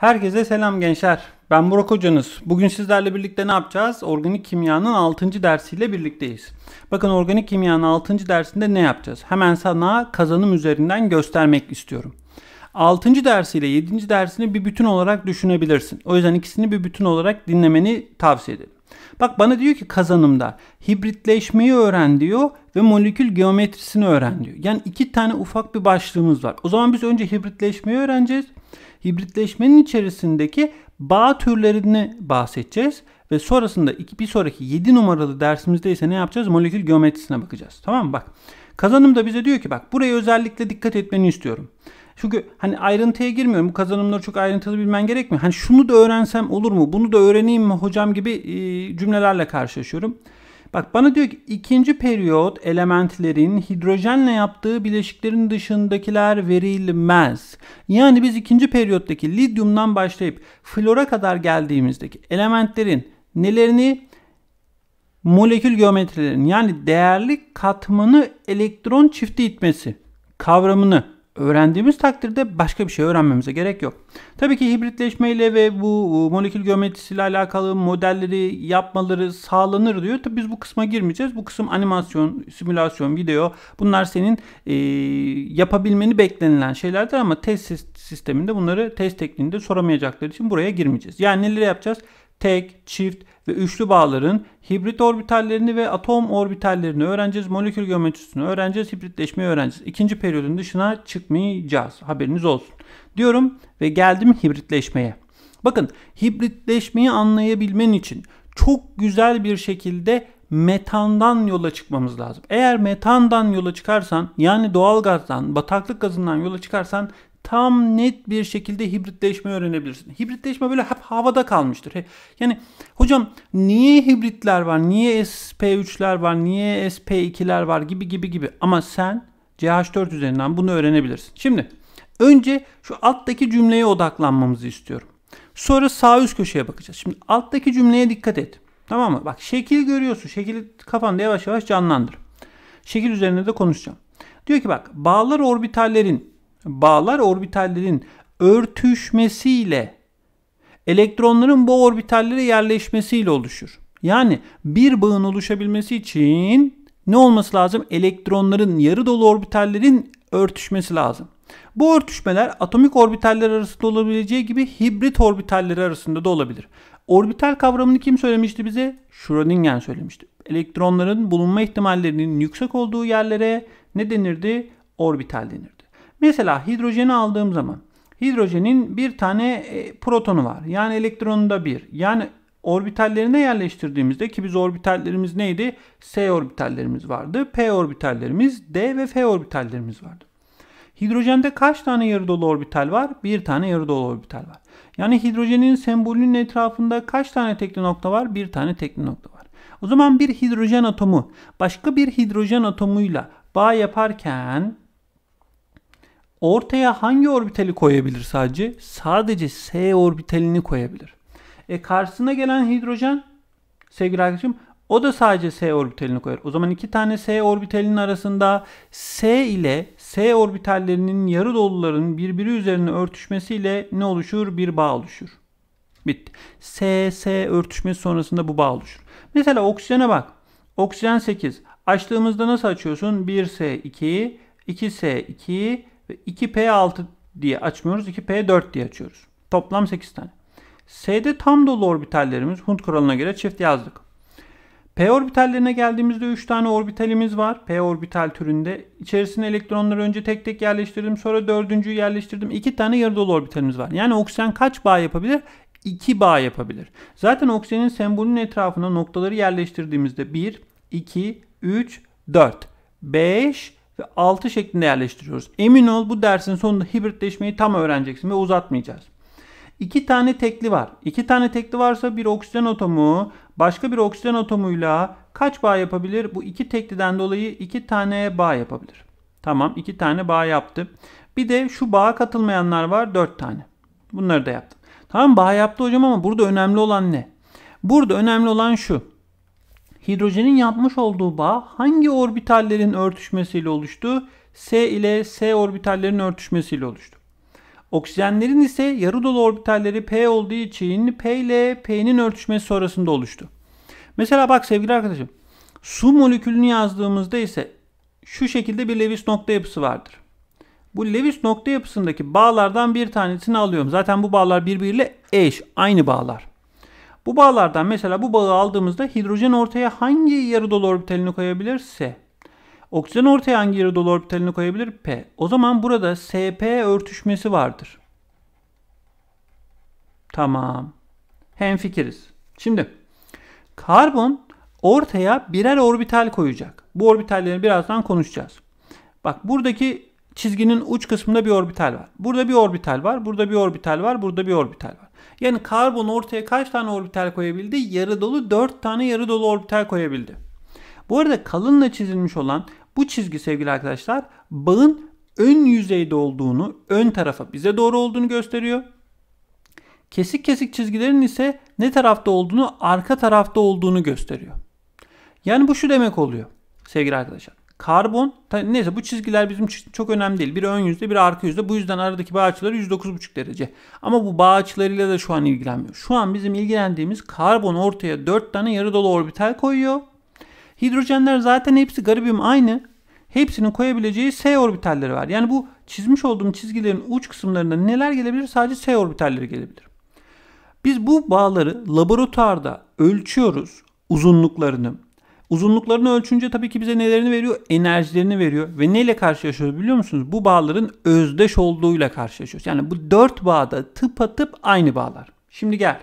Herkese selam gençler. Ben Burak Hocanız. Bugün sizlerle birlikte ne yapacağız? Organik kimyanın 6. dersiyle birlikteyiz. Bakın organik kimyanın 6. dersinde ne yapacağız? Hemen sana kazanım üzerinden göstermek istiyorum. 6. dersiyle 7. dersini bir bütün olarak düşünebilirsin. O yüzden ikisini bir bütün olarak dinlemeni tavsiye ederim. Bak bana diyor ki kazanımda hibritleşmeyi öğren diyor ve molekül geometrisini öğren diyor. Yani iki tane ufak bir başlığımız var. O zaman biz önce hibritleşmeyi öğreneceğiz hibritleşmenin içerisindeki bağ türlerini bahsedeceğiz. Ve sonrasında iki, bir sonraki 7 numaralı dersimizde ise ne yapacağız? Molekül geometrisine bakacağız. Tamam mı? Bak kazanım da bize diyor ki bak buraya özellikle dikkat etmeni istiyorum. Çünkü hani ayrıntıya girmiyorum. Bu kazanımları çok ayrıntılı bilmen gerekmiyor. Hani şunu da öğrensem olur mu? Bunu da öğreneyim mi hocam gibi e, cümlelerle karşılaşıyorum. Bak bana diyor ki ikinci periyot elementlerin hidrojenle yaptığı bileşiklerin dışındakiler verilmez. Yani biz ikinci periyottaki lityumdan başlayıp flora kadar geldiğimizdeki elementlerin nelerini molekül geometrilerin yani değerli katmanı elektron çifti itmesi kavramını öğrendiğimiz takdirde başka bir şey öğrenmemize gerek yok. Tabii ki hibritleşmeyle ve bu molekül geometrisiyle alakalı modelleri yapmaları sağlanır diyor. Tabii biz bu kısma girmeyeceğiz. Bu kısım animasyon, simülasyon, video bunlar senin e, yapabilmeni beklenilen şeylerdir ama test sisteminde bunları test tekniğinde soramayacakları için buraya girmeyeceğiz. Yani neleri yapacağız? Tek, çift ve üçlü bağların hibrit orbitallerini ve atom orbitallerini öğreneceğiz. Molekül geometrisini öğreneceğiz. Hibritleşmeyi öğreneceğiz. İkinci periyodun dışına çıkmayacağız. Haberiniz olsun. Diyorum ve geldim hibritleşmeye. Bakın hibritleşmeyi anlayabilmen için çok güzel bir şekilde metandan yola çıkmamız lazım. Eğer metandan yola çıkarsan yani doğal gazdan, bataklık gazından yola çıkarsan tam net bir şekilde hibritleşme öğrenebilirsin. Hibritleşme böyle hep havada kalmıştır. Yani hocam niye hibritler var, niye SP3'ler var, niye SP2'ler var gibi gibi gibi. Ama sen CH4 üzerinden bunu öğrenebilirsin. Şimdi önce şu alttaki cümleye odaklanmamızı istiyorum. Sonra sağ üst köşeye bakacağız. Şimdi alttaki cümleye dikkat et. Tamam mı? Bak şekil görüyorsun. Şekili kafanda yavaş yavaş canlandır. Şekil üzerine de konuşacağım. Diyor ki bak bağlar orbitallerin bağlar orbitallerin örtüşmesiyle elektronların bu orbitallere yerleşmesiyle oluşur. Yani bir bağın oluşabilmesi için ne olması lazım? Elektronların yarı dolu orbitallerin örtüşmesi lazım. Bu örtüşmeler atomik orbitaller arasında olabileceği gibi hibrit orbitaller arasında da olabilir. Orbital kavramını kim söylemişti bize? Schrödinger söylemişti. Elektronların bulunma ihtimallerinin yüksek olduğu yerlere ne denirdi? Orbital denirdi. Mesela hidrojeni aldığım zaman hidrojenin bir tane e, protonu var. Yani elektronunda bir. Yani orbitallerine yerleştirdiğimizde ki biz orbitallerimiz neydi? S orbitallerimiz vardı. P orbitallerimiz, D ve F orbitallerimiz vardı. Hidrojende kaç tane yarı dolu orbital var? Bir tane yarı dolu orbital var. Yani hidrojenin sembolünün etrafında kaç tane tekli nokta var? Bir tane tekli nokta var. O zaman bir hidrojen atomu başka bir hidrojen atomuyla bağ yaparken Ortaya hangi orbitali koyabilir sadece? Sadece S orbitalini koyabilir. E karşısına gelen hidrojen sevgili arkadaşım o da sadece S orbitalini koyar. O zaman iki tane S orbitalinin arasında S ile S orbitallerinin yarı doluların birbiri üzerine örtüşmesiyle ne oluşur? Bir bağ oluşur. Bitti. S, S örtüşmesi sonrasında bu bağ oluşur. Mesela oksijene bak. Oksijen 8. Açtığımızda nasıl açıyorsun? 1S2, 2S2, ve 2P6 diye açmıyoruz. 2P4 diye açıyoruz. Toplam 8 tane. S'de tam dolu orbitallerimiz Hund kuralına göre çift yazdık. P orbitallerine geldiğimizde 3 tane orbitalimiz var. P orbital türünde. İçerisine elektronları önce tek tek yerleştirdim. Sonra dördüncüyü yerleştirdim. 2 tane yarı dolu orbitalimiz var. Yani oksijen kaç bağ yapabilir? 2 bağ yapabilir. Zaten oksijenin sembolünün etrafına noktaları yerleştirdiğimizde 1, 2, 3, 4, 5, ve 6 şeklinde yerleştiriyoruz. Emin ol bu dersin sonunda hibritleşmeyi tam öğreneceksin ve uzatmayacağız. İki tane tekli var. İki tane tekli varsa bir oksijen atomu başka bir oksijen atomuyla kaç bağ yapabilir? Bu iki tekliden dolayı iki tane bağ yapabilir. Tamam iki tane bağ yaptı. Bir de şu bağa katılmayanlar var dört tane. Bunları da yaptım. Tamam bağ yaptı hocam ama burada önemli olan ne? Burada önemli olan şu. Hidrojenin yapmış olduğu bağ hangi orbitallerin örtüşmesiyle oluştu? S ile S orbitallerin örtüşmesiyle oluştu. Oksijenlerin ise yarı dolu orbitalleri P olduğu için P ile P'nin örtüşmesi sonrasında oluştu. Mesela bak sevgili arkadaşım su molekülünü yazdığımızda ise şu şekilde bir Lewis nokta yapısı vardır. Bu Lewis nokta yapısındaki bağlardan bir tanesini alıyorum. Zaten bu bağlar birbiriyle eş, aynı bağlar. Bu bağlardan mesela bu bağı aldığımızda hidrojen ortaya hangi yarı dolu orbitalini koyabilir S, oksijen ortaya hangi yarı dolu orbitalini koyabilir? P. O zaman burada SP örtüşmesi vardır. Tamam. Hem fikiriz. Şimdi karbon ortaya birer orbital koyacak. Bu orbitalleri birazdan konuşacağız. Bak buradaki çizginin uç kısmında bir orbital var. Burada bir orbital var, burada bir orbital var, burada bir orbital var. Yani karbon ortaya kaç tane orbital koyabildi? Yarı dolu 4 tane yarı dolu orbital koyabildi. Bu arada kalınla çizilmiş olan bu çizgi sevgili arkadaşlar bağın ön yüzeyde olduğunu, ön tarafa bize doğru olduğunu gösteriyor. Kesik kesik çizgilerin ise ne tarafta olduğunu, arka tarafta olduğunu gösteriyor. Yani bu şu demek oluyor sevgili arkadaşlar. Karbon neyse bu çizgiler bizim için çok önemli değil. Bir ön yüzde bir arka yüzde. Bu yüzden aradaki bağ açıları 109,5 derece. Ama bu bağ açılarıyla da şu an ilgilenmiyor. Şu an bizim ilgilendiğimiz karbon ortaya 4 tane yarı dolu orbital koyuyor. Hidrojenler zaten hepsi garibim aynı. Hepsinin koyabileceği S orbitalleri var. Yani bu çizmiş olduğum çizgilerin uç kısımlarında neler gelebilir? Sadece S orbitalleri gelebilir. Biz bu bağları laboratuvarda ölçüyoruz uzunluklarını, Uzunluklarını ölçünce tabii ki bize nelerini veriyor? Enerjilerini veriyor. Ve neyle karşılaşıyoruz biliyor musunuz? Bu bağların özdeş olduğuyla karşılaşıyoruz. Yani bu dört bağda tıpatıp aynı bağlar. Şimdi gel.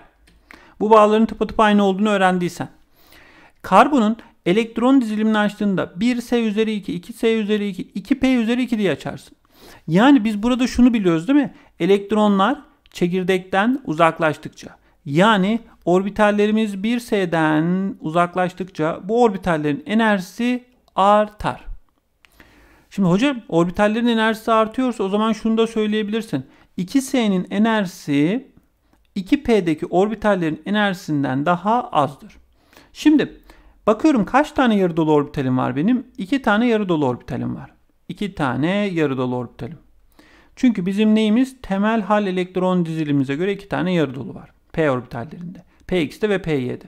Bu bağların tıpatıp aynı olduğunu öğrendiysen. Karbonun elektron dizilimini açtığında 1S üzeri 2, 2S üzeri 2, 2P üzeri 2 diye açarsın. Yani biz burada şunu biliyoruz değil mi? Elektronlar çekirdekten uzaklaştıkça yani orbitallerimiz 1s'den uzaklaştıkça bu orbitallerin enerjisi artar. Şimdi hocam orbitallerin enerjisi artıyorsa o zaman şunu da söyleyebilirsin. 2s'nin enerjisi 2p'deki orbitallerin enerjisinden daha azdır. Şimdi bakıyorum kaç tane yarı dolu orbitalim var benim? 2 tane yarı dolu orbitalim var. 2 tane yarı dolu orbitalim. Çünkü bizim neyimiz? Temel hal elektron dizilimimize göre 2 tane yarı dolu var. P orbitallerinde. P(x)'te ve P(y)'de.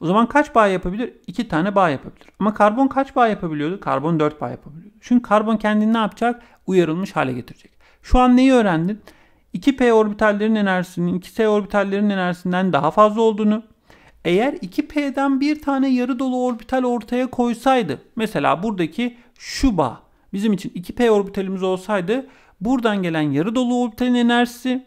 O zaman kaç bağ yapabilir? 2 tane bağ yapabilir. Ama karbon kaç bağ yapabiliyordu? Karbon 4 bağ yapabiliyordu. Çünkü karbon kendini ne yapacak? Uyarılmış hale getirecek. Şu an neyi öğrendin? 2p orbitallerin enerjisinin 2s orbitallerin enerjisinden daha fazla olduğunu. Eğer 2p'den bir tane yarı dolu orbital ortaya koysaydı, mesela buradaki şu bağ bizim için 2p orbitalimiz olsaydı buradan gelen yarı dolu orbitalin enerjisi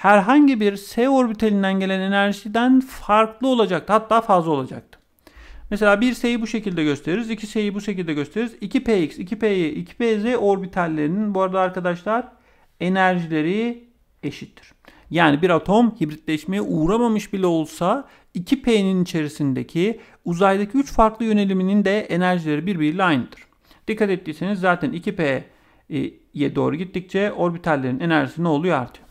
herhangi bir S orbitalinden gelen enerjiden farklı olacaktı. Hatta fazla olacaktı. Mesela bir S'yi bu şekilde gösteririz. 2 S'yi bu şekilde gösteririz. 2Px, 2Py, 2Pz orbitallerinin bu arada arkadaşlar enerjileri eşittir. Yani bir atom hibritleşmeye uğramamış bile olsa 2P'nin içerisindeki uzaydaki 3 farklı yöneliminin de enerjileri birbiriyle aynıdır. Dikkat ettiyseniz zaten 2P'ye doğru gittikçe orbitallerin enerjisi ne oluyor artıyor.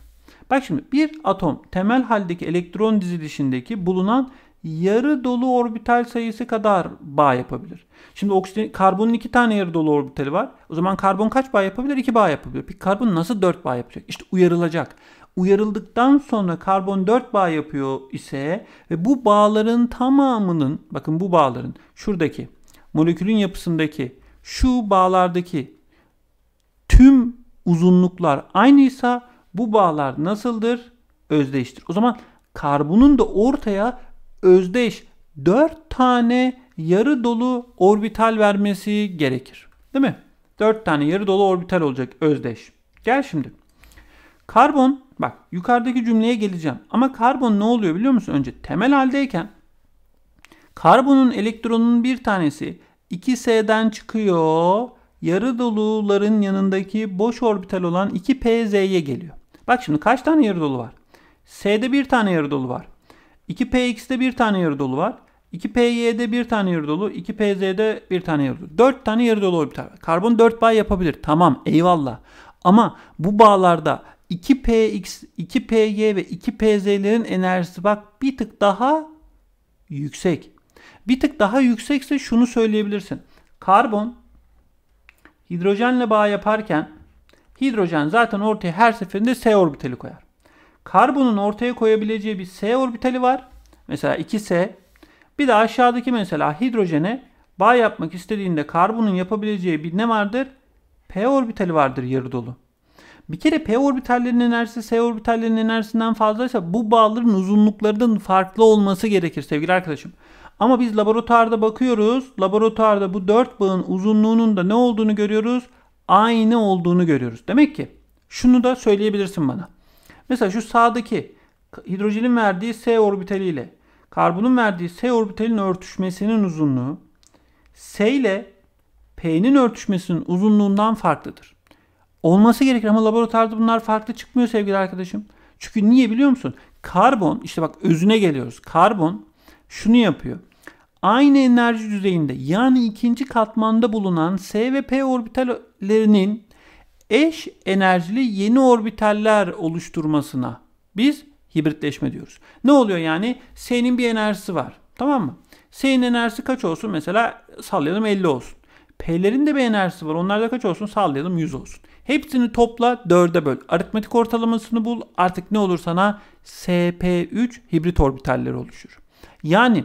Bak şimdi bir atom temel haldeki elektron dizilişindeki bulunan yarı dolu orbital sayısı kadar bağ yapabilir. Şimdi oksijen, karbonun iki tane yarı dolu orbitali var. O zaman karbon kaç bağ yapabilir? İki bağ yapabilir. Peki karbon nasıl dört bağ yapacak? İşte uyarılacak. Uyarıldıktan sonra karbon dört bağ yapıyor ise ve bu bağların tamamının bakın bu bağların şuradaki molekülün yapısındaki şu bağlardaki tüm uzunluklar aynıysa bu bağlar nasıldır? Özdeştir. O zaman karbonun da ortaya özdeş 4 tane yarı dolu orbital vermesi gerekir. Değil mi? 4 tane yarı dolu orbital olacak özdeş. Gel şimdi. Karbon bak yukarıdaki cümleye geleceğim. Ama karbon ne oluyor biliyor musun? Önce temel haldeyken karbonun elektronunun bir tanesi 2S'den çıkıyor. Yarı doluların yanındaki boş orbital olan 2PZ'ye geliyor. Bak şimdi kaç tane yarı dolu var? S'de bir tane yarı dolu var. 2px'de bir tane yarı dolu var. 2PY'de bir tane yarı dolu, 2PZ'de bir tane yarı dolu. 4 tane yarı dolu orbital var. Karbon 4 bağ yapabilir. Tamam eyvallah. Ama bu bağlarda 2PX, 2PY ve 2PZ'lerin enerjisi bak bir tık daha yüksek. Bir tık daha yüksekse şunu söyleyebilirsin. Karbon hidrojenle bağ yaparken Hidrojen zaten ortaya her seferinde S orbitali koyar. Karbonun ortaya koyabileceği bir S orbitali var. Mesela 2S. Bir de aşağıdaki mesela hidrojene bağ yapmak istediğinde karbonun yapabileceği bir ne vardır? P orbitali vardır yarı dolu. Bir kere P orbitallerinin enerjisi S orbitallerinin enerjisinden fazlaysa bu bağların uzunluklarının farklı olması gerekir sevgili arkadaşım. Ama biz laboratuvarda bakıyoruz. Laboratuvarda bu dört bağın uzunluğunun da ne olduğunu görüyoruz? aynı olduğunu görüyoruz. Demek ki şunu da söyleyebilirsin bana. Mesela şu sağdaki hidrojenin verdiği S orbitali ile karbonun verdiği S orbitalinin örtüşmesinin uzunluğu S ile P'nin örtüşmesinin uzunluğundan farklıdır. Olması gerekir ama laboratuvarda bunlar farklı çıkmıyor sevgili arkadaşım. Çünkü niye biliyor musun? Karbon işte bak özüne geliyoruz. Karbon şunu yapıyor aynı enerji düzeyinde yani ikinci katmanda bulunan S ve P orbitallerinin eş enerjili yeni orbitaller oluşturmasına biz hibritleşme diyoruz. Ne oluyor yani? S'nin bir enerjisi var. Tamam mı? S'nin enerjisi kaç olsun? Mesela sallayalım 50 olsun. P'lerin de bir enerjisi var. Onlar da kaç olsun? Sallayalım 100 olsun. Hepsini topla 4'e böl. Aritmetik ortalamasını bul. Artık ne olur sana? SP3 hibrit orbitaller oluşur. Yani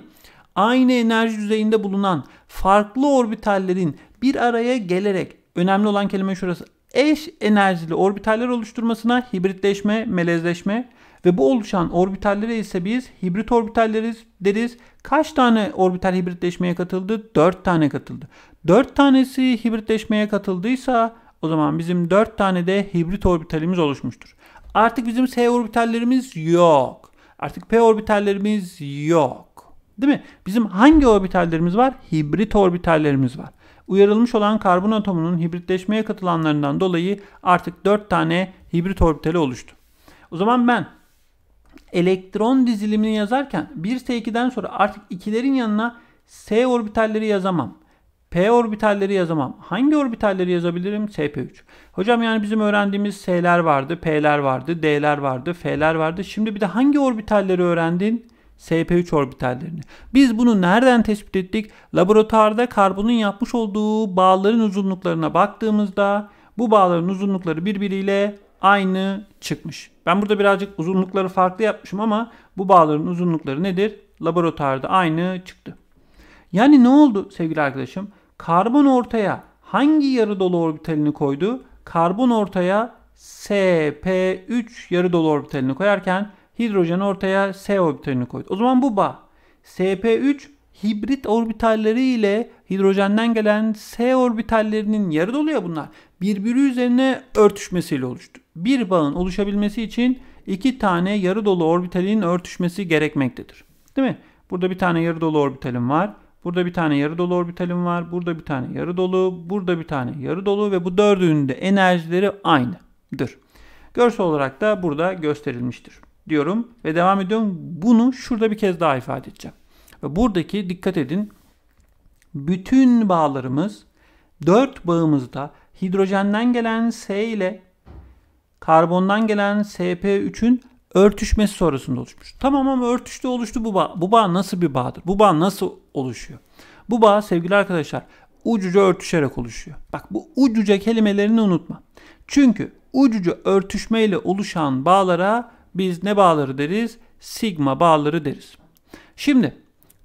aynı enerji düzeyinde bulunan farklı orbitallerin bir araya gelerek önemli olan kelime şurası eş enerjili orbitaller oluşturmasına hibritleşme, melezleşme ve bu oluşan orbitallere ise biz hibrit orbitalleriz deriz. Kaç tane orbital hibritleşmeye katıldı? 4 tane katıldı. 4 tanesi hibritleşmeye katıldıysa o zaman bizim 4 tane de hibrit orbitalimiz oluşmuştur. Artık bizim S orbitallerimiz yok. Artık P orbitallerimiz yok. Değil mi? Bizim hangi orbitallerimiz var? Hibrit orbitallerimiz var. Uyarılmış olan karbon atomunun hibritleşmeye katılanlarından dolayı artık 4 tane hibrit orbitali oluştu. O zaman ben elektron dizilimini yazarken 1s2'den sonra artık ikilerin yanına s orbitalleri yazamam. P orbitalleri yazamam. Hangi orbitalleri yazabilirim? SP3. Hocam yani bizim öğrendiğimiz S'ler vardı, P'ler vardı, D'ler vardı, F'ler vardı. Şimdi bir de hangi orbitalleri öğrendin? SP3 orbitallerini. Biz bunu nereden tespit ettik? Laboratuvarda karbonun yapmış olduğu bağların uzunluklarına baktığımızda bu bağların uzunlukları birbiriyle aynı çıkmış. Ben burada birazcık uzunlukları farklı yapmışım ama bu bağların uzunlukları nedir? Laboratuvarda aynı çıktı. Yani ne oldu sevgili arkadaşım? Karbon ortaya hangi yarı dolu orbitalini koydu? Karbon ortaya SP3 yarı dolu orbitalini koyarken hidrojen ortaya S orbitalini koydu. O zaman bu bağ SP3 hibrit orbitalleri ile hidrojenden gelen S orbitallerinin yarı dolu ya bunlar. Birbiri üzerine örtüşmesiyle oluştu. Bir bağın oluşabilmesi için iki tane yarı dolu orbitalin örtüşmesi gerekmektedir. Değil mi? Burada bir tane yarı dolu orbitalim var. Burada bir tane yarı dolu orbitalim var. Burada bir tane yarı dolu. Burada bir tane yarı dolu ve bu dördünün de enerjileri aynıdır. Görsel olarak da burada gösterilmiştir diyorum ve devam ediyorum. Bunu şurada bir kez daha ifade edeceğim. Ve buradaki dikkat edin. Bütün bağlarımız 4 bağımızda hidrojenden gelen S ile karbondan gelen SP3'ün örtüşmesi sonrasında oluşmuş. Tamam ama örtüştü oluştu bu bağ. Bu bağ nasıl bir bağdır? Bu bağ nasıl oluşuyor? Bu bağ sevgili arkadaşlar ucuca örtüşerek oluşuyor. Bak bu ucuca kelimelerini unutma. Çünkü ucuca örtüşmeyle oluşan bağlara biz ne bağları deriz? Sigma bağları deriz. Şimdi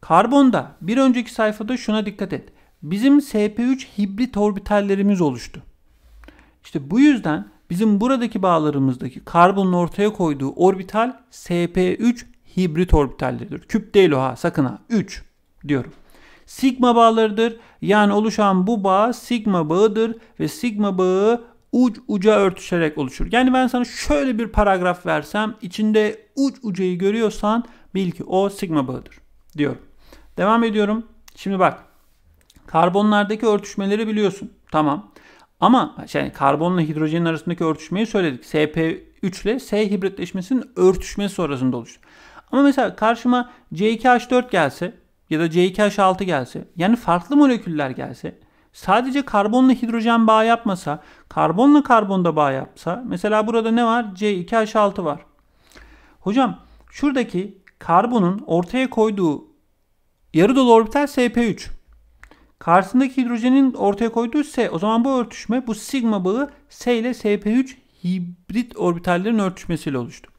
karbonda bir önceki sayfada şuna dikkat et. Bizim sp3 hibrit orbitallerimiz oluştu. İşte bu yüzden bizim buradaki bağlarımızdaki karbonun ortaya koyduğu orbital sp3 hibrit orbitalleridir. Küp değil o ha sakın ha 3 diyorum. Sigma bağlarıdır. Yani oluşan bu bağ sigma bağıdır ve sigma bağı Uç uca örtüşerek oluşur. Yani ben sana şöyle bir paragraf versem içinde uç ucayı görüyorsan bil ki o sigma bağıdır diyorum. Devam ediyorum. Şimdi bak karbonlardaki örtüşmeleri biliyorsun. Tamam. Ama yani karbonla hidrojenin arasındaki örtüşmeyi söyledik. SP3 ile S hibritleşmesinin örtüşmesi sonrasında oluşur. Ama mesela karşıma C2H4 gelse ya da C2H6 gelse yani farklı moleküller gelse sadece karbonla hidrojen bağ yapmasa, karbonla karbonda bağ yapsa, mesela burada ne var? C2H6 var. Hocam şuradaki karbonun ortaya koyduğu yarı dolu orbital SP3. Karşısındaki hidrojenin ortaya koyduğu S. O zaman bu örtüşme bu sigma bağı S ile SP3 hibrit orbitallerin örtüşmesiyle oluştu.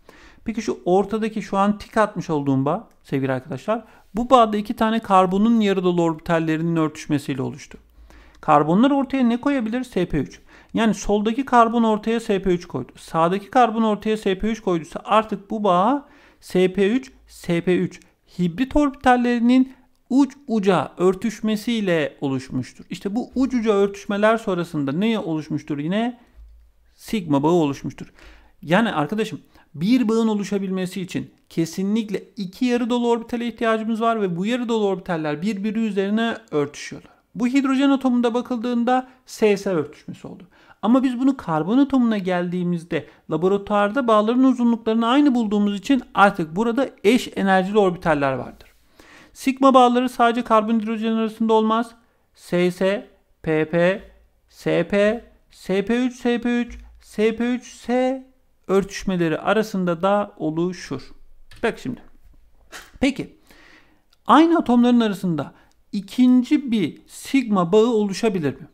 Peki şu ortadaki şu an tik atmış olduğum bağ sevgili arkadaşlar bu bağda iki tane karbonun yarı dolu orbitallerinin örtüşmesiyle oluştu. Karbonlar ortaya ne koyabilir? SP3. Yani soldaki karbon ortaya SP3 koydu. Sağdaki karbon ortaya SP3 koyduysa artık bu bağa SP3, SP3 hibrit orbitallerinin uç uca örtüşmesiyle oluşmuştur. İşte bu uç uca örtüşmeler sonrasında neye oluşmuştur yine? Sigma bağı oluşmuştur. Yani arkadaşım bir bağın oluşabilmesi için kesinlikle iki yarı dolu orbitale ihtiyacımız var ve bu yarı dolu orbitaller birbiri üzerine örtüşüyorlar. Bu hidrojen atomunda bakıldığında SS örtüşmesi oldu. Ama biz bunu karbon atomuna geldiğimizde laboratuvarda bağların uzunluklarını aynı bulduğumuz için artık burada eş enerjili orbitaller vardır. Sigma bağları sadece karbon hidrojen arasında olmaz. SS, PP, SP, SP3, SP3, SP3S örtüşmeleri arasında da oluşur. Bak şimdi. Peki aynı atomların arasında ikinci bir sigma bağı oluşabilir mi?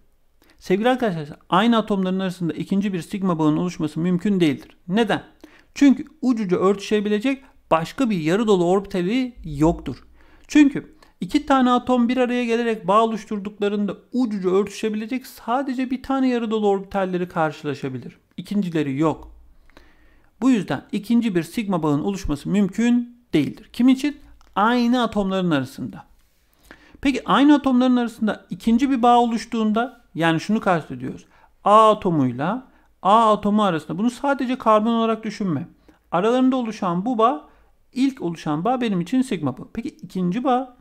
Sevgili arkadaşlar aynı atomların arasında ikinci bir sigma bağının oluşması mümkün değildir. Neden? Çünkü ucuca örtüşebilecek başka bir yarı dolu orbitali yoktur. Çünkü iki tane atom bir araya gelerek bağ oluşturduklarında ucuca örtüşebilecek sadece bir tane yarı dolu orbitalleri karşılaşabilir. İkincileri yok. Bu yüzden ikinci bir sigma bağının oluşması mümkün değildir. Kim için? Aynı atomların arasında. Peki aynı atomların arasında ikinci bir bağ oluştuğunda yani şunu kastediyoruz. A atomuyla A atomu arasında bunu sadece karbon olarak düşünme. Aralarında oluşan bu bağ ilk oluşan bağ benim için sigma bağ. Peki ikinci bağ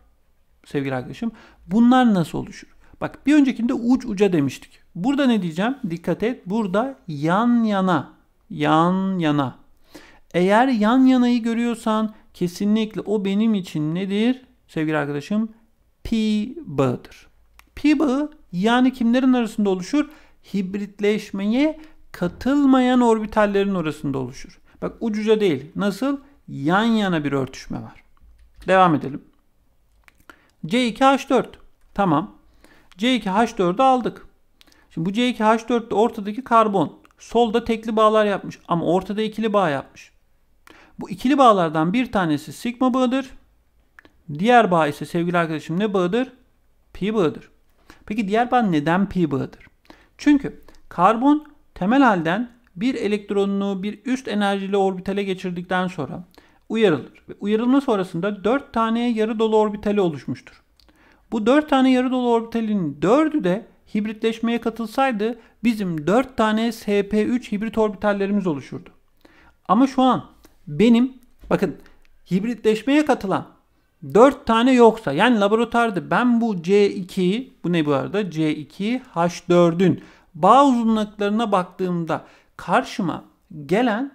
sevgili arkadaşım bunlar nasıl oluşur? Bak bir öncekinde uç uca demiştik. Burada ne diyeceğim? Dikkat et. Burada yan yana. Yan yana. Eğer yan yanayı görüyorsan kesinlikle o benim için nedir? Sevgili arkadaşım pi bağıdır. Pi bağı yani kimlerin arasında oluşur? Hibritleşmeye katılmayan orbitallerin arasında oluşur. Bak ucuca değil. Nasıl? Yan yana bir örtüşme var. Devam edelim. C2H4. Tamam. C2H4'ü aldık. Şimdi bu C2H4'te ortadaki karbon. Solda tekli bağlar yapmış ama ortada ikili bağ yapmış. Bu ikili bağlardan bir tanesi sigma bağıdır. Diğer bağ ise sevgili arkadaşım ne bağıdır? Pi bağıdır. Peki diğer bağ neden pi bağıdır? Çünkü karbon temel halden bir elektronunu bir üst enerjili orbitale geçirdikten sonra uyarılır. uyarılma sonrasında 4 tane yarı dolu orbitali oluşmuştur. Bu 4 tane yarı dolu orbitalin 4'ü de hibritleşmeye katılsaydı bizim 4 tane SP3 hibrit orbitallerimiz oluşurdu. Ama şu an benim bakın hibritleşmeye katılan 4 tane yoksa yani laboratuvarda ben bu c 2 bu ne bu arada C2 H4'ün bağ uzunluklarına baktığımda karşıma gelen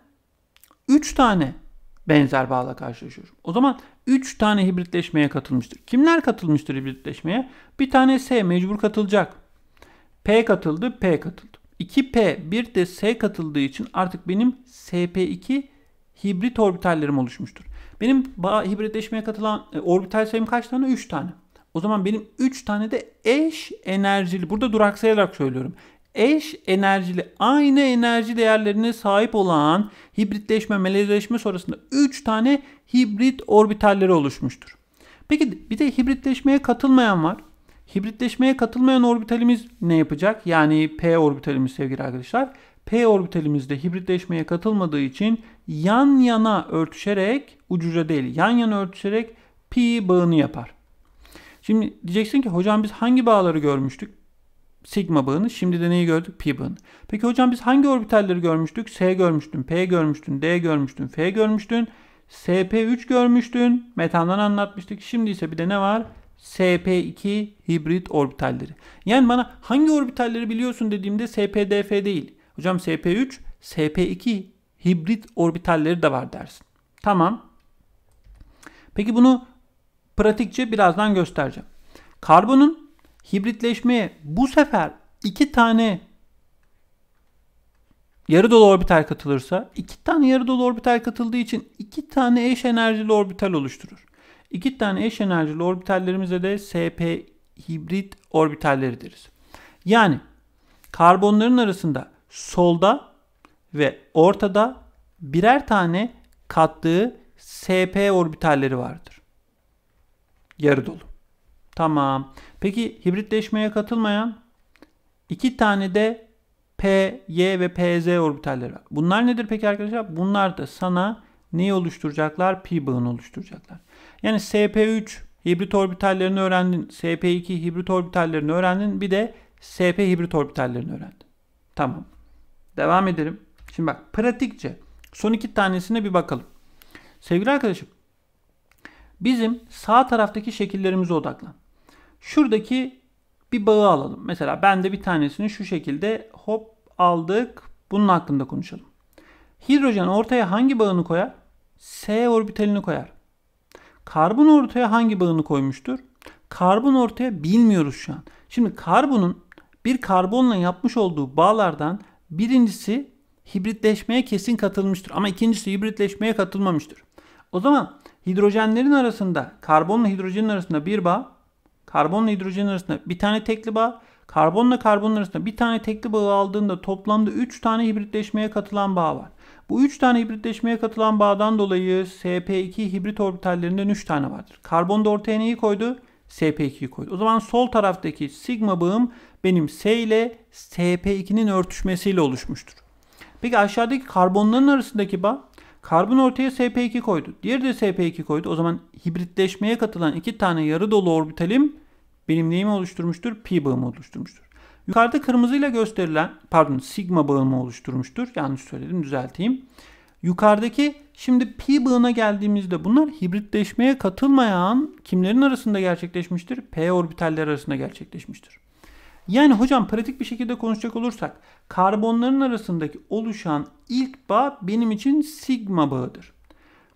3 tane benzer bağla karşılaşıyorum. O zaman 3 tane hibritleşmeye katılmıştır. Kimler katılmıştır hibritleşmeye? Bir tane S mecbur katılacak. P katıldı, P katıldı. 2P bir de S katıldığı için artık benim SP2 hibrit orbitallerim oluşmuştur. Benim hibritleşmeye katılan e, orbital sayım kaç tane? 3 tane. O zaman benim 3 tane de eş enerjili, burada duraksayarak söylüyorum. Eş enerjili, aynı enerji değerlerine sahip olan hibritleşme, melezleşme sonrasında 3 tane hibrit orbitalleri oluşmuştur. Peki bir de hibritleşmeye katılmayan var. Hibritleşmeye katılmayan orbitalimiz ne yapacak? Yani P orbitalimiz sevgili arkadaşlar. P orbitalimizde hibritleşmeye katılmadığı için yan yana örtüşerek ucuca değil yan yana örtüşerek pi bağını yapar. Şimdi diyeceksin ki hocam biz hangi bağları görmüştük? Sigma bağını. Şimdi de neyi gördük? Pi bağını. Peki hocam biz hangi orbitalleri görmüştük? S görmüştün, P görmüştün, D görmüştün, F görmüştün. SP3 görmüştün. Metandan anlatmıştık. Şimdi ise bir de ne var? SP2 hibrit orbitalleri. Yani bana hangi orbitalleri biliyorsun dediğimde SPDF değil. Hocam SP3, SP2 hibrit orbitalleri de var dersin. Tamam. Peki bunu pratikçe birazdan göstereceğim. Karbonun hibritleşmeye bu sefer iki tane yarı dolu orbital katılırsa iki tane yarı dolu orbital katıldığı için iki tane eş enerjili orbital oluşturur. İki tane eş enerjili orbitallerimize de SP hibrit orbitalleri deriz. Yani karbonların arasında solda ve ortada birer tane katlığı SP orbitalleri vardır. Yarı dolu. Tamam. Peki hibritleşmeye katılmayan iki tane de P, Y ve PZ orbitalleri var. Bunlar nedir peki arkadaşlar? Bunlar da sana neyi oluşturacaklar? Pi bağını oluşturacaklar. Yani SP3 hibrit orbitallerini öğrendin. SP2 hibrit orbitallerini öğrendin. Bir de SP hibrit orbitallerini öğrendin. Tamam. Devam edelim. Şimdi bak pratikçe son iki tanesine bir bakalım. Sevgili arkadaşım bizim sağ taraftaki şekillerimize odaklan. Şuradaki bir bağı alalım. Mesela ben de bir tanesini şu şekilde hop aldık. Bunun hakkında konuşalım. Hidrojen ortaya hangi bağını koyar? S orbitalini koyar. Karbon ortaya hangi bağını koymuştur? Karbon ortaya bilmiyoruz şu an. Şimdi karbonun bir karbonla yapmış olduğu bağlardan Birincisi hibritleşmeye kesin katılmıştır ama ikincisi hibritleşmeye katılmamıştır. O zaman hidrojenlerin arasında karbonla hidrojenin arasında bir bağ, karbonla hidrojen arasında bir tane tekli bağ, karbonla karbon arasında bir tane tekli bağı aldığında toplamda 3 tane hibritleşmeye katılan bağ var. Bu 3 tane hibritleşmeye katılan bağdan dolayı SP2 hibrit orbitallerinde 3 tane vardır. Karbon da ortaya neyi koydu? SP2'yi koydu. O zaman sol taraftaki sigma bağım benim S ile SP2'nin örtüşmesiyle oluşmuştur. Peki aşağıdaki karbonların arasındaki bağ karbon ortaya SP2 koydu. Diğeri de SP2 koydu. O zaman hibritleşmeye katılan iki tane yarı dolu orbitalim benim neyimi oluşturmuştur? Pi bağımı oluşturmuştur. Yukarıda kırmızıyla gösterilen pardon sigma bağımı oluşturmuştur. Yanlış söyledim düzelteyim. Yukarıdaki şimdi pi bağına geldiğimizde bunlar hibritleşmeye katılmayan kimlerin arasında gerçekleşmiştir? P orbitaller arasında gerçekleşmiştir. Yani hocam pratik bir şekilde konuşacak olursak karbonların arasındaki oluşan ilk bağ benim için sigma bağıdır.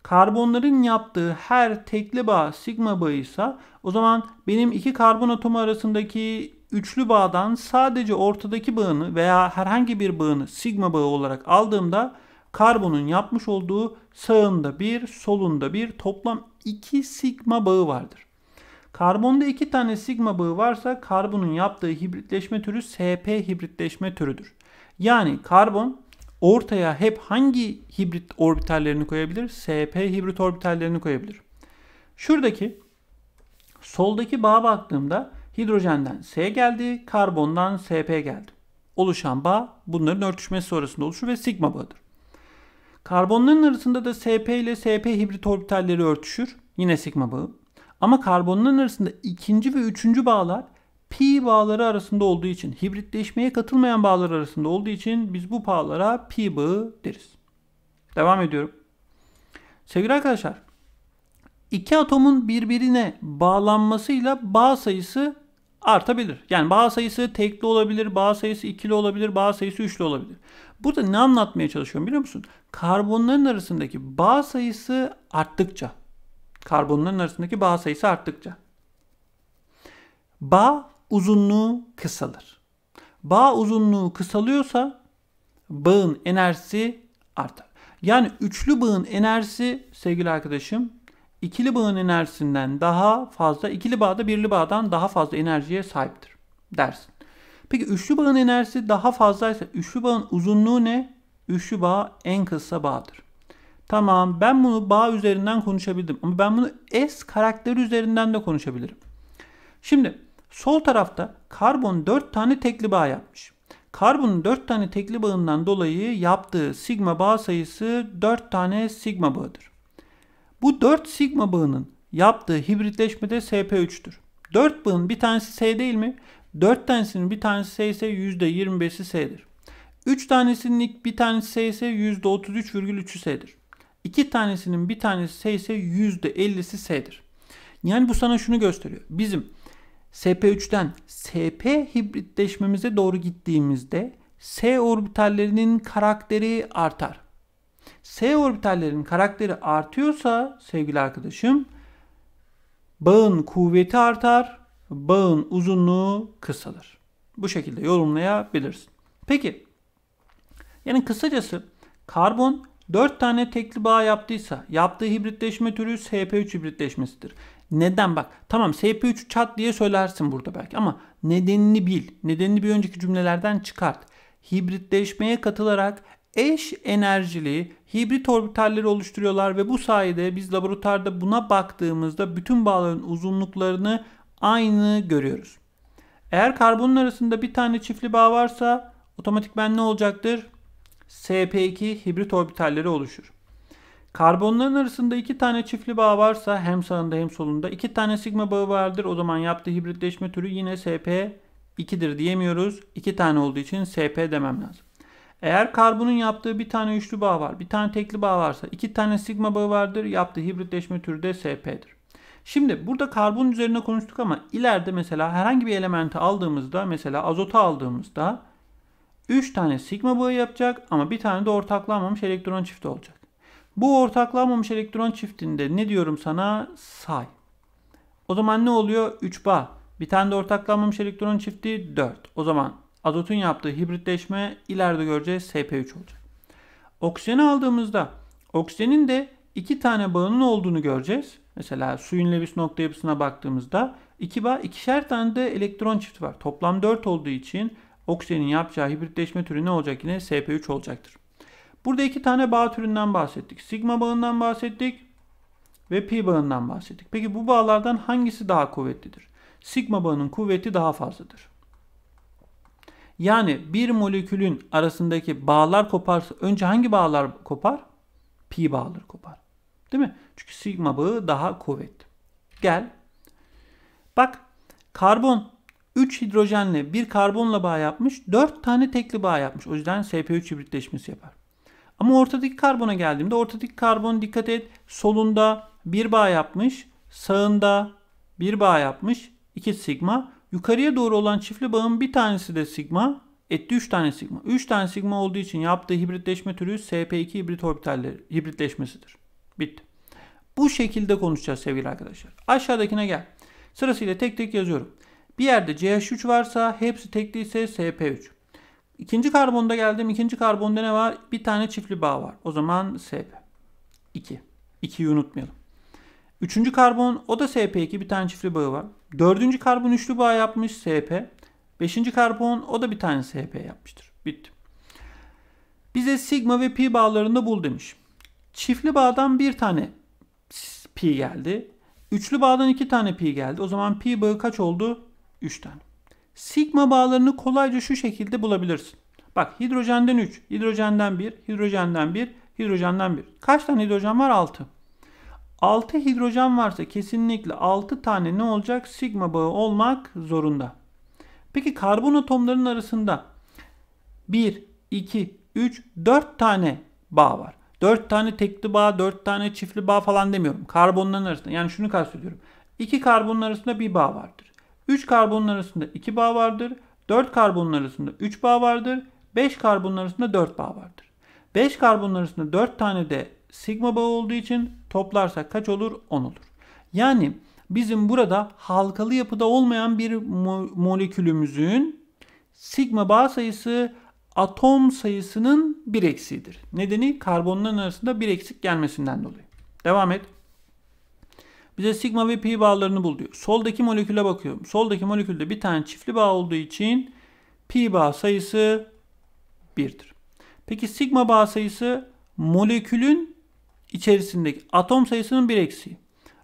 Karbonların yaptığı her tekli bağ sigma bağıysa o zaman benim iki karbon atomu arasındaki üçlü bağdan sadece ortadaki bağını veya herhangi bir bağını sigma bağı olarak aldığımda karbonun yapmış olduğu sağında bir, solunda bir toplam 2 sigma bağı vardır. Karbonda 2 tane sigma bağı varsa karbonun yaptığı hibritleşme türü SP hibritleşme türüdür. Yani karbon ortaya hep hangi hibrit orbitallerini koyabilir? SP hibrit orbitallerini koyabilir. Şuradaki soldaki bağa baktığımda hidrojenden S geldi, karbondan SP geldi. Oluşan bağ bunların örtüşmesi sonrasında oluşur ve sigma bağıdır. Karbonların arasında da SP ile SP hibrit orbitalleri örtüşür. Yine sigma bağı. Ama karbonların arasında ikinci ve üçüncü bağlar pi bağları arasında olduğu için, hibritleşmeye katılmayan bağlar arasında olduğu için biz bu bağlara pi bağı deriz. Devam ediyorum. Sevgili arkadaşlar, iki atomun birbirine bağlanmasıyla bağ sayısı artabilir. Yani bağ sayısı tekli olabilir, bağ sayısı ikili olabilir, bağ sayısı üçlü olabilir. Burada ne anlatmaya çalışıyorum biliyor musun? Karbonların arasındaki bağ sayısı arttıkça, karbonların arasındaki bağ sayısı arttıkça bağ uzunluğu kısalır. Bağ uzunluğu kısalıyorsa bağın enerjisi artar. Yani üçlü bağın enerjisi sevgili arkadaşım ikili bağın enerjisinden daha fazla, ikili bağda birli bağdan daha fazla enerjiye sahiptir dersin. Peki üçlü bağın enerjisi daha fazlaysa üçlü bağın uzunluğu ne? Üçlü bağ en kısa bağdır. Tamam ben bunu bağ üzerinden konuşabildim ama ben bunu S karakteri üzerinden de konuşabilirim. Şimdi sol tarafta karbon 4 tane tekli bağ yapmış. Karbonun 4 tane tekli bağından dolayı yaptığı sigma bağ sayısı 4 tane sigma bağıdır. Bu 4 sigma bağının yaptığı hibritleşme de SP3'tür. 4 bağın bir tanesi S değil mi? 4 tanesinin bir tanesi S ise %25'i S'dir. 3 tanesinin bir tanesi S ise %33,3'ü S'dir. 2 tanesinin bir tanesi S ise %50'si S'dir. Yani bu sana şunu gösteriyor. Bizim SP3'ten SP hibritleşmemize doğru gittiğimizde S orbitallerinin karakteri artar. S orbitallerinin karakteri artıyorsa sevgili arkadaşım bağın kuvveti artar bağın uzunluğu kısadır. Bu şekilde yorumlayabilirsin. Peki yani kısacası karbon 4 tane tekli bağ yaptıysa yaptığı hibritleşme türü SP3 hibritleşmesidir. Neden bak tamam SP3 çat diye söylersin burada belki ama nedenini bil. Nedenini bir önceki cümlelerden çıkart. Hibritleşmeye katılarak eş enerjili hibrit orbitalleri oluşturuyorlar ve bu sayede biz laboratuvarda buna baktığımızda bütün bağların uzunluklarını aynı görüyoruz. Eğer karbonun arasında bir tane çiftli bağ varsa otomatikmen ne olacaktır? SP2 hibrit orbitalleri oluşur. Karbonların arasında iki tane çiftli bağ varsa hem sağında hem solunda iki tane sigma bağı vardır. O zaman yaptığı hibritleşme türü yine SP2'dir diyemiyoruz. İki tane olduğu için SP demem lazım. Eğer karbonun yaptığı bir tane üçlü bağ var, bir tane tekli bağ varsa iki tane sigma bağı vardır. Yaptığı hibritleşme türü de SP'dir. Şimdi burada karbon üzerine konuştuk ama ileride mesela herhangi bir elementi aldığımızda mesela azota aldığımızda 3 tane sigma bağı yapacak ama bir tane de ortaklanmamış elektron çifti olacak. Bu ortaklanmamış elektron çiftinde ne diyorum sana? Say. O zaman ne oluyor? 3 ba, Bir tane de ortaklanmamış elektron çifti 4. O zaman azotun yaptığı hibritleşme ileride göreceğiz SP3 olacak. Oksijeni aldığımızda oksijenin de 2 tane bağının olduğunu göreceğiz. Mesela suyun Lewis nokta yapısına baktığımızda 2 bağ ikişer tane de elektron çift var. Toplam 4 olduğu için oksijenin yapacağı hibritleşme türü ne olacak yine SP3 olacaktır. Burada iki tane bağ türünden bahsettik. Sigma bağından bahsettik ve pi bağından bahsettik. Peki bu bağlardan hangisi daha kuvvetlidir? Sigma bağının kuvveti daha fazladır. Yani bir molekülün arasındaki bağlar koparsa önce hangi bağlar kopar? Pi bağları kopar. Değil mi? Çünkü sigma bağı daha kuvvetli. Gel. Bak karbon 3 hidrojenle bir karbonla bağ yapmış. 4 tane tekli bağ yapmış. O yüzden SP3 hibritleşmesi yapar. Ama ortadaki karbona geldiğimde ortadaki karbon dikkat et solunda bir bağ yapmış. Sağında bir bağ yapmış. 2 sigma. Yukarıya doğru olan çiftli bağın bir tanesi de sigma. Etti 3 tane sigma. 3 tane sigma olduğu için yaptığı hibritleşme türü SP2 hibrit orbitalleri hibritleşmesidir. Bitti. Bu şekilde konuşacağız sevgili arkadaşlar. Aşağıdakine gel. Sırasıyla tek tek yazıyorum. Bir yerde CH3 varsa hepsi tekli ise SP3. İkinci karbonda geldim. İkinci karbonda ne var? Bir tane çiftli bağ var. O zaman SP. 2. 2'yi unutmayalım. Üçüncü karbon o da SP2 bir tane çiftli bağı var. Dördüncü karbon üçlü bağ yapmış SP. Beşinci karbon o da bir tane SP yapmıştır. Bitti. Bize sigma ve pi bağlarında bul demiş. Çiftli bağdan bir tane pi geldi. Üçlü bağdan iki tane pi geldi. O zaman pi bağı kaç oldu? 3 tane. Sigma bağlarını kolayca şu şekilde bulabilirsin. Bak hidrojenden 3, hidrojenden 1, hidrojenden 1, hidrojenden 1. Kaç tane hidrojen var? 6. 6 hidrojen varsa kesinlikle 6 tane ne olacak? Sigma bağı olmak zorunda. Peki karbon atomlarının arasında 1, 2, 3, 4 tane bağ var. 4 tane tekli bağ, 4 tane çiftli bağ falan demiyorum. Karbonların arasında yani şunu kastediyorum. 2 karbonun arasında bir bağ vardır. 3 karbonun arasında 2 bağ vardır. 4 karbonun arasında 3 bağ vardır. 5 karbonun arasında 4 bağ vardır. 5 karbonun arasında 4 tane de sigma bağı olduğu için toplarsak kaç olur? 10 olur. Yani bizim burada halkalı yapıda olmayan bir mo molekülümüzün sigma bağ sayısı atom sayısının bir eksiğidir. Nedeni karbonların arasında bir eksik gelmesinden dolayı. Devam et. Bize sigma ve pi bağlarını bul diyor. Soldaki moleküle bakıyorum. Soldaki molekülde bir tane çiftli bağ olduğu için pi bağ sayısı 1'dir. Peki sigma bağ sayısı molekülün içerisindeki atom sayısının bir eksiği.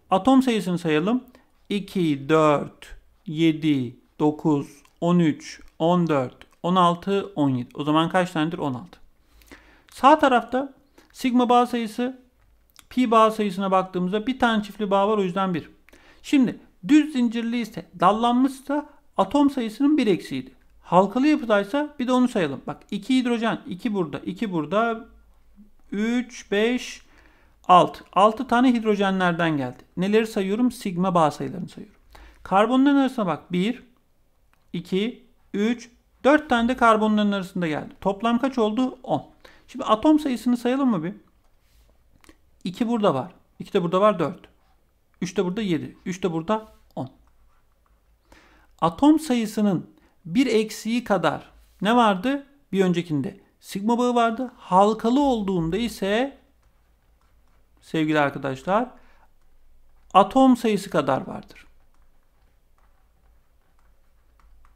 Atom sayısını sayalım. 2, 4, 7, 9, 13, 14, 16, 17. O zaman kaç tanedir? 16. Sağ tarafta sigma bağ sayısı pi bağ sayısına baktığımızda bir tane çiftli bağ var o yüzden 1. Şimdi düz zincirli ise dallanmışsa atom sayısının 1 eksiydi. Halkalı yapıdaysa bir de onu sayalım. Bak 2 hidrojen, 2 burada, 2 burada, 3, 5, 6. 6 tane hidrojenlerden geldi. Neleri sayıyorum? Sigma bağ sayılarını sayıyorum. Karbonların arasına bak. 1, 2, 3, 4 tane de karbonların arasında geldi. Toplam kaç oldu? 10. Şimdi atom sayısını sayalım mı bir? 2 burada var. 2 de burada var 4. 3 de burada 7. 3 de burada 10. Atom sayısının bir eksiği kadar ne vardı? Bir öncekinde sigma bağı vardı. Halkalı olduğunda ise sevgili arkadaşlar atom sayısı kadar vardır.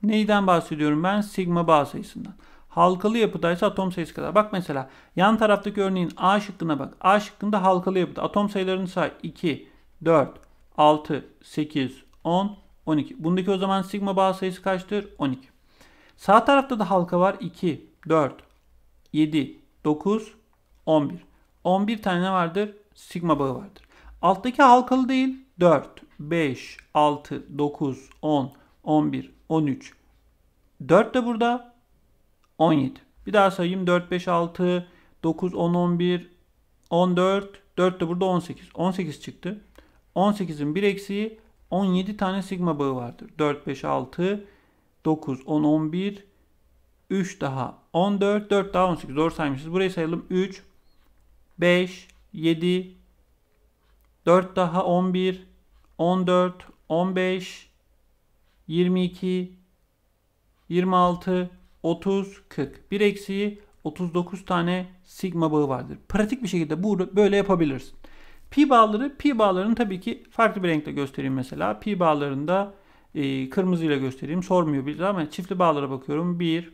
Neyden bahsediyorum ben? Sigma bağ sayısından. Halkalı yapıdaysa atom sayısı kadar. Bak mesela yan taraftaki örneğin A şıkkına bak. A şıkkında halkalı yapıda atom sayılarını say. 2, 4, 6, 8, 10, 12. Bundaki o zaman sigma bağ sayısı kaçtır? 12. Sağ tarafta da halka var. 2, 4, 7, 9, 11. 11 tane vardır? Sigma bağı vardır. Alttaki halkalı değil. 4, 5, 6, 9, 10, 11, 13. 4 de burada 17. Bir daha sayayım 4, 5, 6, 9, 10, 11, 14. 4 de burada 18. 18 çıktı. 18'in bir eksiği 17 tane sigma bağı vardır. 4, 5, 6, 9, 10, 11, 3 daha 14, 4 daha 18. Doğru saymışız. Burayı sayalım. 3, 5, 7, 4 daha 11, 14, 15, 22, 26, 30, 40. Bir eksiği 39 tane sigma bağı vardır. Pratik bir şekilde bu böyle yapabilirsin. Pi bağları, pi bağlarını tabii ki farklı bir renkle göstereyim mesela. Pi bağlarında e, kırmızıyla göstereyim. Sormuyor bir ama çiftli bağlara bakıyorum. 1,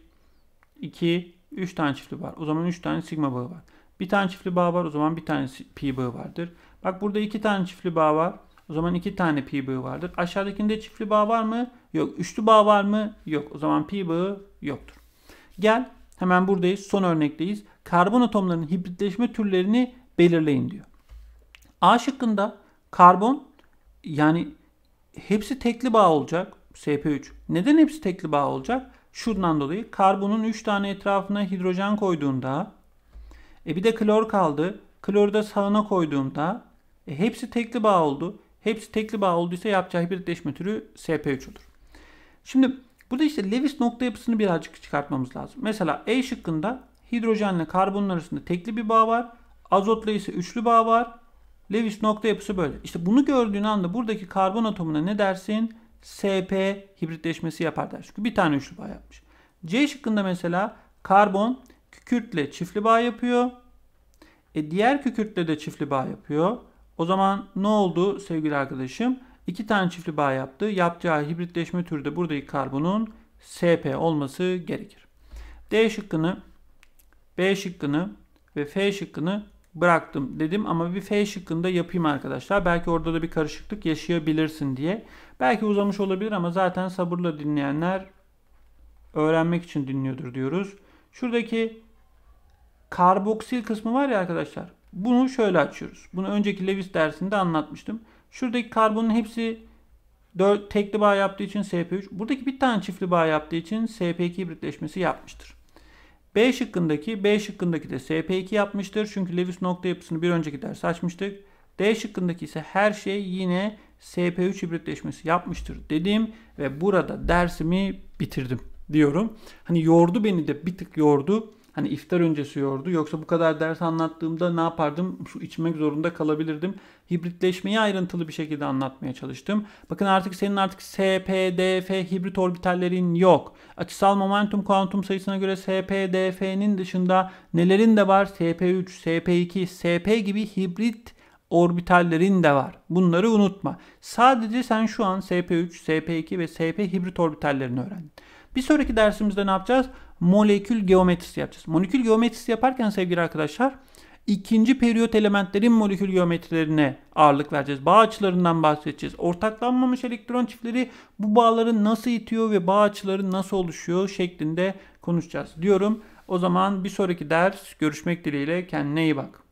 2, 3 tane çiftli bağ. O zaman 3 tane sigma bağı var. Bir tane çiftli bağ var. O zaman bir tane pi bağı vardır. Bak burada 2 tane çiftli bağ var. O zaman iki tane pi bağı vardır. Aşağıdakinde çiftli bağ var mı? Yok. Üçlü bağ var mı? Yok. O zaman pi bağı yoktur. Gel hemen buradayız. Son örnekteyiz. Karbon atomlarının hibritleşme türlerini belirleyin diyor. A şıkkında karbon yani hepsi tekli bağ olacak. SP3. Neden hepsi tekli bağ olacak? Şundan dolayı karbonun 3 tane etrafına hidrojen koyduğunda e bir de klor kaldı. Kloru da sağına koyduğumda e hepsi tekli bağ oldu. Hepsi tekli bağ olduysa yapacağı hibritleşme türü SP3 olur. Şimdi burada işte Lewis nokta yapısını birazcık çıkartmamız lazım. Mesela E şıkkında hidrojenle karbonun arasında tekli bir bağ var. Azotla ise üçlü bağ var. Lewis nokta yapısı böyle. İşte bunu gördüğün anda buradaki karbon atomuna ne dersin? SP hibritleşmesi yapar der. Çünkü bir tane üçlü bağ yapmış. C şıkkında mesela karbon kükürtle çiftli bağ yapıyor. E diğer kükürtle de çiftli bağ yapıyor. O zaman ne oldu sevgili arkadaşım? İki tane çiftli bağ yaptı. Yapacağı hibritleşme türü de buradaki karbonun SP olması gerekir. D şıkkını, B şıkkını ve F şıkkını bıraktım dedim ama bir F şıkkını da yapayım arkadaşlar. Belki orada da bir karışıklık yaşayabilirsin diye. Belki uzamış olabilir ama zaten sabırla dinleyenler öğrenmek için dinliyordur diyoruz. Şuradaki karboksil kısmı var ya arkadaşlar. Bunu şöyle açıyoruz. Bunu önceki Lewis dersinde anlatmıştım. Şuradaki karbonun hepsi 4 tekli bağ yaptığı için SP3. Buradaki bir tane çiftli bağ yaptığı için SP2 hibritleşmesi yapmıştır. B şıkkındaki B şıkkındaki de SP2 yapmıştır. Çünkü Lewis nokta yapısını bir önceki ders açmıştık. D şıkkındaki ise her şey yine SP3 hibritleşmesi yapmıştır dedim ve burada dersimi bitirdim diyorum. Hani yordu beni de bir tık yordu hani iftar öncesi yordu. Yoksa bu kadar ders anlattığımda ne yapardım? Su içmek zorunda kalabilirdim. Hibritleşmeyi ayrıntılı bir şekilde anlatmaya çalıştım. Bakın artık senin artık spdf hibrit orbitallerin yok. Açısal momentum kuantum sayısına göre spdf'nin dışında nelerin de var? sp 3 sp 2 sp gibi hibrit orbitallerin de var. Bunları unutma. Sadece sen şu an SP3, SP2 ve SP hibrit orbitallerini öğrendin. Bir sonraki dersimizde ne yapacağız? molekül geometrisi yapacağız. Molekül geometrisi yaparken sevgili arkadaşlar ikinci periyot elementlerin molekül geometrilerine ağırlık vereceğiz. Bağ açılarından bahsedeceğiz. Ortaklanmamış elektron çiftleri bu bağların nasıl itiyor ve bağ açıları nasıl oluşuyor şeklinde konuşacağız diyorum. O zaman bir sonraki ders görüşmek dileğiyle kendine iyi bak.